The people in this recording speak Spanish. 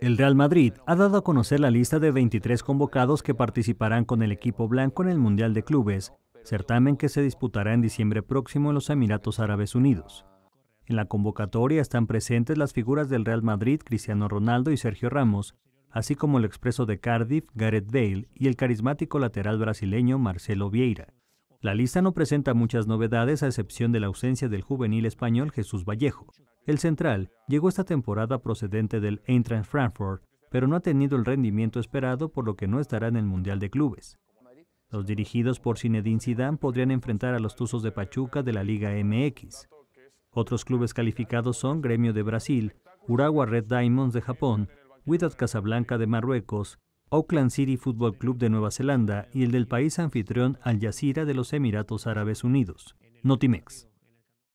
El Real Madrid ha dado a conocer la lista de 23 convocados que participarán con el equipo blanco en el Mundial de Clubes, certamen que se disputará en diciembre próximo en los Emiratos Árabes Unidos. En la convocatoria están presentes las figuras del Real Madrid, Cristiano Ronaldo y Sergio Ramos, así como el expreso de Cardiff, Gareth Bale, y el carismático lateral brasileño Marcelo Vieira. La lista no presenta muchas novedades a excepción de la ausencia del juvenil español Jesús Vallejo. El central llegó esta temporada procedente del Eintracht Frankfurt, pero no ha tenido el rendimiento esperado por lo que no estará en el Mundial de Clubes. Los dirigidos por Zinedine Zidane podrían enfrentar a los Tuzos de Pachuca de la Liga MX. Otros clubes calificados son Gremio de Brasil, Urawa Red Diamonds de Japón, Wydad Casablanca de Marruecos, Auckland City Football Club de Nueva Zelanda y el del país anfitrión Al Jazeera de los Emiratos Árabes Unidos, Notimex.